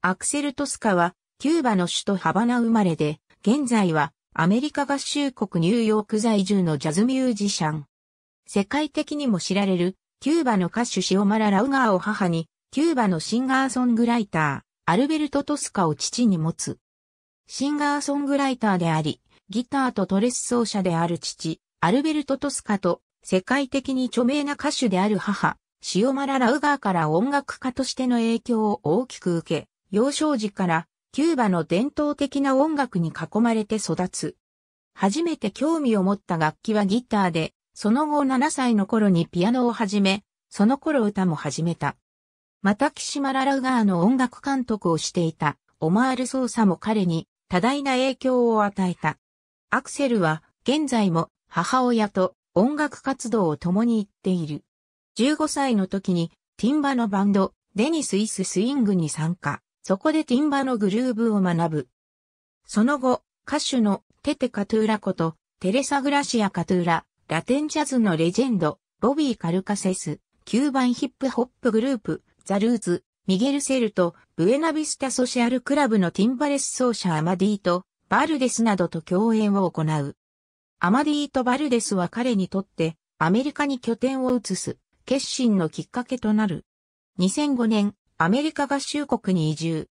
アクセル・トスカは、キューバの首都ハバナ生まれで、現在はアメリカ合衆国ニューヨーク在住のジャズミュージシャン。世界的にも知られる、キューバの歌手シオマラ・ラウガーを母に、キューバのシンガーソングライター、アルベルト・トスカを父に持つ。シンガーソングライターであり、ギターとトレス奏者である父、アルベルト・トスカと、世界的に著名な歌手である母、シオマラ・ラウガーから音楽家としての影響を大きく受け、幼少時からキューバの伝統的な音楽に囲まれて育つ。初めて興味を持った楽器はギターで、その後7歳の頃にピアノを始め、その頃歌も始めた。またキシマラ・ラガーの音楽監督をしていたオマール・ソーサも彼に多大な影響を与えた。アクセルは現在も母親と音楽活動を共に行っている。15歳の時にティンバのバンドデニス・イス・スイングに参加。そこでティンバのグルーブを学ぶ。その後、歌手のテテ・カトゥーラこと、テレサ・グラシア・カトゥーラ、ラテンジャズのレジェンド、ボビー・カルカセス、バ番ヒップホップグループ、ザ・ルーズ、ミゲル・セルと、ブエナビスタ・ソシアル・クラブのティンバレス奏者アマディと、バルデスなどと共演を行う。アマディとバルデスは彼にとって、アメリカに拠点を移す、決心のきっかけとなる。2005年、アメリカ合衆国に移住。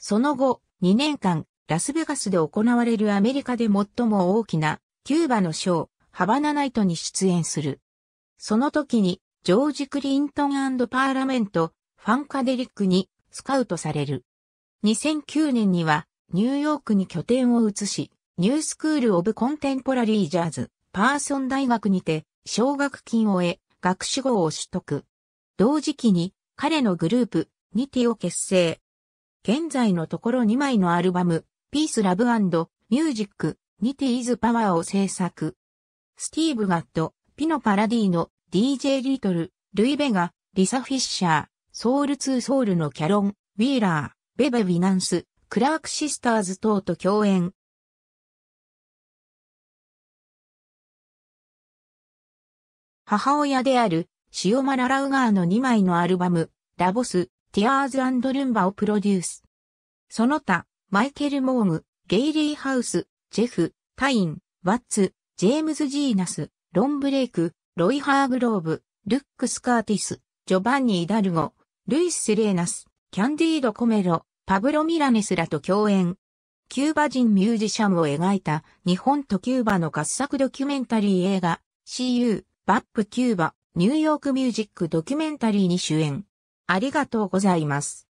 その後、2年間、ラスベガスで行われるアメリカで最も大きな、キューバのショー、ハバナナイトに出演する。その時に、ジョージ・クリントンパーラメント、ファンカデリックにスカウトされる。2009年には、ニューヨークに拠点を移し、ニュースクール・オブ・コンテンポラリー・ジャズ、パーソン大学にて、奨学金を得、学士号を取得。同時期に、彼のグループ、ニティを結成。現在のところ2枚のアルバム、ピースラブミュージック、ニティーズパワーを制作。スティーブ・ガット、ピノ・パラディーノ、DJ リトル、ルイ・ベガ、リサ・フィッシャー、ソウルツー・ソウルのキャロン、ウィーラー、ベベ・ビィナンス、クラーク・シスターズ等と共演。母親である、シオマラ・ラウガーの2枚のアルバム、ラボス、ティアーズルンバをプロデュース。その他、マイケル・モーム、ゲイリー・ハウス、ジェフ、タイン、ワッツ、ジェームズ・ジーナス、ロン・ブレイク、ロイ・ハーグローブ、ルック・スカーティス、ジョバンニ・イダルゴ、ルイス・セレーナス、キャンディード・コメロ、パブロ・ミラネスらと共演。キューバ人ミュージシャンを描いた日本とキューバの合作ドキュメンタリー映画 CU バップキューバニューヨークミュージックドキュメンタリーに主演。ありがとうございます。